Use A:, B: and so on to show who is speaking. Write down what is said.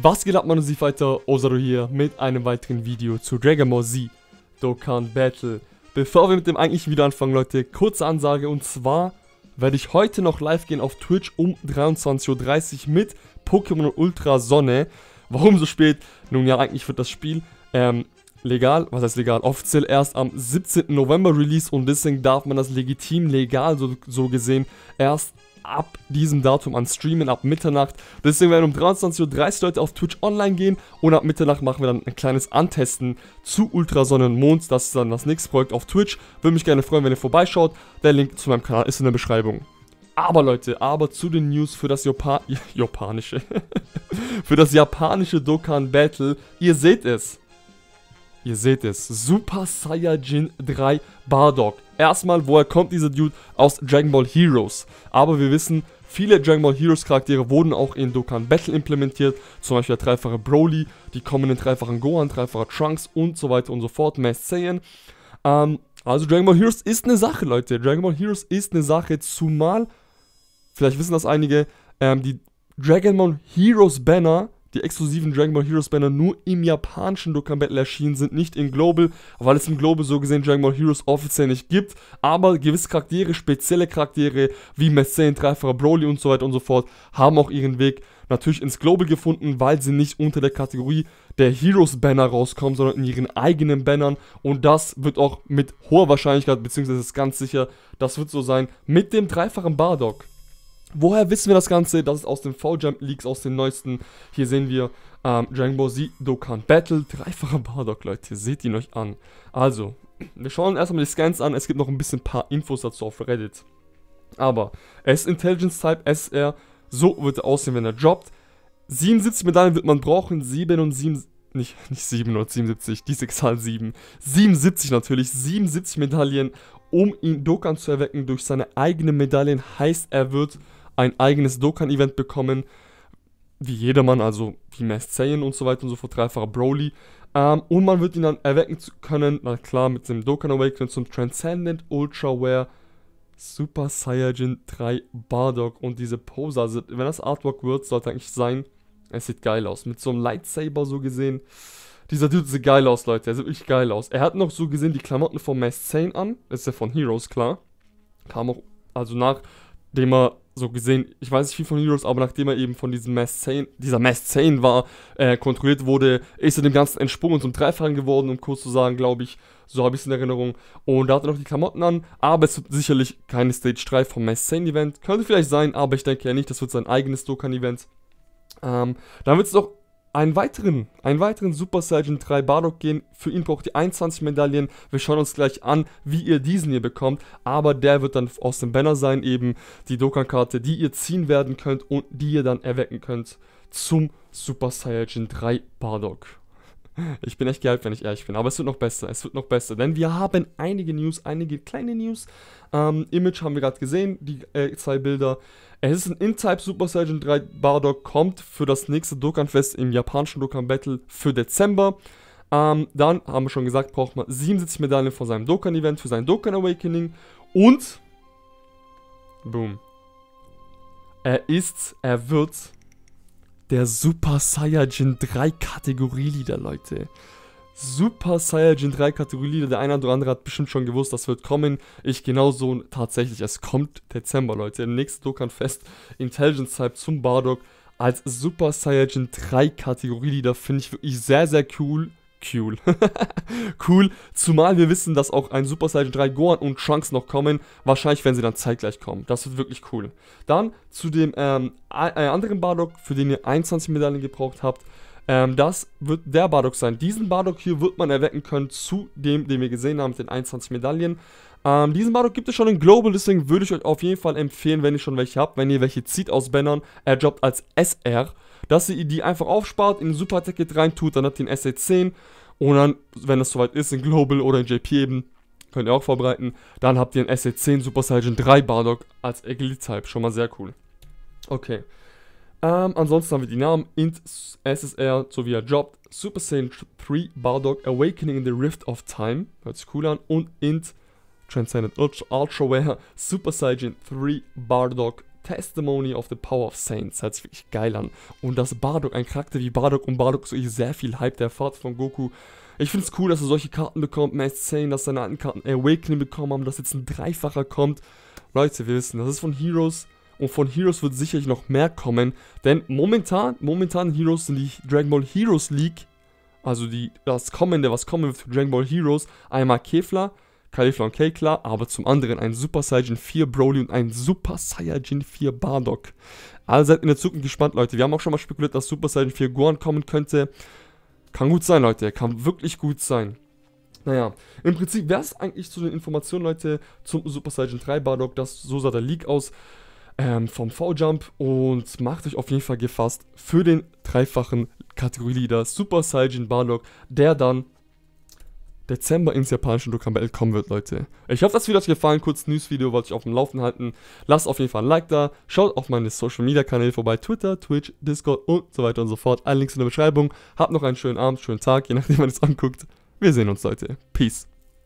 A: Was geht ab, man und sich weiter? Osaru hier mit einem weiteren Video zu Dragon Ball Z Dokkan Battle. Bevor wir mit dem eigentlichen Video anfangen, Leute, kurze Ansage und zwar werde ich heute noch live gehen auf Twitch um 23.30 Uhr mit Pokémon Ultra Sonne. Warum so spät? Nun ja, eigentlich wird das Spiel ähm, legal, was heißt legal, offiziell erst am 17. November Release und deswegen darf man das legitim legal so, so gesehen erst ab diesem Datum an streamen, ab Mitternacht. Deswegen werden um 23.30 Uhr Leute auf Twitch online gehen und ab Mitternacht machen wir dann ein kleines Antesten zu Ultrasonnenmond. Das ist dann das nächste Projekt auf Twitch. Würde mich gerne freuen, wenn ihr vorbeischaut. Der Link zu meinem Kanal ist in der Beschreibung. Aber Leute, aber zu den News für das Jopa japanische, für das japanische Dokkan Battle. Ihr seht es, Ihr seht es, Super Saiyajin 3 Bardock. Erstmal, woher kommt dieser Dude? Aus Dragon Ball Heroes. Aber wir wissen, viele Dragon Ball Heroes Charaktere wurden auch in Dokkan Battle implementiert. Zum Beispiel der dreifache Broly, die kommenden dreifachen Gohan, dreifacher Trunks und so weiter und so fort. Mass Saiyan. Ähm, also Dragon Ball Heroes ist eine Sache, Leute. Dragon Ball Heroes ist eine Sache, zumal, vielleicht wissen das einige, ähm, die Dragon Ball Heroes Banner die exklusiven Dragon Ball Heroes Banner nur im japanischen Dokkan Battle erschienen sind, nicht in Global, weil es im Global so gesehen Dragon Ball Heroes offiziell nicht gibt. Aber gewisse Charaktere, spezielle Charaktere wie Messane, Dreifacher Broly und so weiter und so fort, haben auch ihren Weg natürlich ins Global gefunden, weil sie nicht unter der Kategorie der Heroes Banner rauskommen, sondern in ihren eigenen Bannern. Und das wird auch mit hoher Wahrscheinlichkeit, beziehungsweise ist ganz sicher, das wird so sein, mit dem dreifachen Bardock. Woher wissen wir das Ganze? Das ist aus den V-Jump Leaks, aus den neuesten. Hier sehen wir ähm, Dragon Ball Z Dokkan Battle, dreifacher Bardock, Leute. Seht ihn euch an. Also, wir schauen erstmal die Scans an. Es gibt noch ein bisschen paar Infos dazu auf Reddit. Aber er ist Intelligence Type SR. So wird er aussehen, wenn er droppt. 77 Medaillen wird man brauchen. 77. Nicht, nicht 777, diese Zahl 7. 77 natürlich. 77 Medaillen, um ihn Dokkan zu erwecken durch seine eigenen Medaillen. Heißt, er wird ein eigenes Dokkan-Event bekommen, wie jedermann, also wie Mass Saiyan und so weiter und so fort, dreifacher Broly. Ähm, und man wird ihn dann erwecken können, na klar, mit dem Dokkan Awakening zum Transcendent Ultra Wear Super Saiyajin 3 Bardock und diese Pose. Also, wenn das Artwork wird, sollte eigentlich sein, es sieht geil aus. Mit so einem Lightsaber so gesehen. Dieser Dude sieht geil aus, Leute. Er sieht wirklich geil aus. Er hat noch so gesehen die Klamotten von Mass Sane an. Das ist ja von Heroes, klar. Kam auch, also nach nachdem er so gesehen, ich weiß nicht viel von Heroes, aber nachdem er eben von diesem mass Massane, dieser mass Massane war, äh, kontrolliert wurde, ist er dem Ganzen entsprungen und zum Dreifachen geworden, um kurz zu sagen, glaube ich. So habe ich es in Erinnerung. Und da hat er noch die Klamotten an, aber es wird sicherlich keine Stage 3 vom mass Massane Event. Könnte vielleicht sein, aber ich denke ja nicht, das wird sein eigenes Dokkan Event. Ähm, dann wird es noch einen weiteren, einen weiteren Super Saiyan 3 Bardock gehen. Für ihn braucht ihr 21 Medaillen. Wir schauen uns gleich an, wie ihr diesen hier bekommt. Aber der wird dann aus dem Banner sein, eben die Dokkan-Karte, die ihr ziehen werden könnt und die ihr dann erwecken könnt zum Super Saiyan 3 Bardock ich bin echt gehypt, wenn ich ehrlich bin. Aber es wird noch besser, es wird noch besser. Denn wir haben einige News, einige kleine News. Ähm, Image haben wir gerade gesehen, die äh, zwei Bilder. Es ist ein In-Type Super Saiyan 3 Bardock, kommt für das nächste Dokkan-Fest im japanischen Dokkan-Battle für Dezember. Ähm, dann, haben wir schon gesagt, braucht man 77 Medaillen von seinem Dokkan-Event, für sein Dokkan-Awakening. Und... Boom. Er ist, er wird der Super Saiyajin 3 Kategorie Kategorielieder, Leute. Super Saiyajin 3 Kategorie Kategorielieder. Der eine oder andere hat bestimmt schon gewusst, das wird kommen. Ich genauso tatsächlich, es kommt Dezember, Leute. Im nächsten Dokkan-Fest Intelligence Type zum Bardock als Super Saiyajin 3 Kategorie Kategorielieder finde ich wirklich sehr, sehr cool. Cool. cool. Zumal wir wissen, dass auch ein Super Saiyan 3 Gohan und Trunks noch kommen. Wahrscheinlich werden sie dann zeitgleich kommen. Das wird wirklich cool. Dann zu dem ähm, äh, anderen Bardock, für den ihr 21 Medaillen gebraucht habt. Ähm, das wird der Bardock sein. Diesen Bardock hier wird man erwecken können zu dem, den wir gesehen haben mit den 21 Medaillen. Ähm, diesen Bardock gibt es schon in Global, deswegen würde ich euch auf jeden Fall empfehlen, wenn ihr schon welche habt, wenn ihr welche zieht aus Bannern, er droppt als SR, dass ihr die einfach aufspart, in ein Super Ticket reintut, dann habt ihr den sa 10 und dann, wenn das soweit ist, in Global oder in JP eben, könnt ihr auch vorbereiten, dann habt ihr den sa 10 Super Saiyan 3 Bardock als Elite-Type, schon mal sehr cool. Okay. Ähm, ansonsten haben wir die Namen Int SSR, so wie er droppt, Super Saiyan 3 Bardock Awakening in the Rift of Time, hört sich cool an, und Int Transcendent Ultra, Ultra Rare, Super Saiyan 3, Bardock, Testimony of the Power of Saints. Hört sich wirklich geil an. Und dass Bardock, ein Charakter wie Bardock und Bardock ist wirklich sehr viel Hype, der Vater von Goku. Ich finde es cool, dass er solche Karten bekommt. Mass ist sane, dass seine alten Karten Awakening bekommen haben, dass jetzt ein Dreifacher kommt. Leute, wir wissen, das ist von Heroes. Und von Heroes wird sicherlich noch mehr kommen. Denn momentan, momentan Heroes sind die Dragon Ball Heroes League. Also die, das kommende, was kommen wird für Dragon Ball Heroes. Einmal Kevlar, Cauliflower und Cake, klar, aber zum anderen ein Super Saiyan 4 Broly und ein Super Saiyajin 4 Bardock. Also seid in der Zukunft gespannt, Leute. Wir haben auch schon mal spekuliert, dass Super Saiyan 4 Gohan kommen könnte. Kann gut sein, Leute. Kann wirklich gut sein. Naja, im Prinzip wäre es eigentlich zu den Informationen, Leute, zum Super Saiyan 3 Bardock. Das, so sah der Leak aus ähm, vom V-Jump. Und macht euch auf jeden Fall gefasst für den dreifachen Kategorie-Leader Super Saiyan Bardock, der dann Dezember ins japanische Lokanbell kommen wird, Leute. Ich hoffe, das Video hat euch gefallen. Kurz News-Video wollte ich auf dem Laufen halten. Lasst auf jeden Fall ein Like da. Schaut auf meine Social-Media-Kanäle vorbei. Twitter, Twitch, Discord und so weiter und so fort. Alle Links in der Beschreibung. Habt noch einen schönen Abend, schönen Tag, je nachdem, wann ihr es anguckt. Wir sehen uns, Leute. Peace.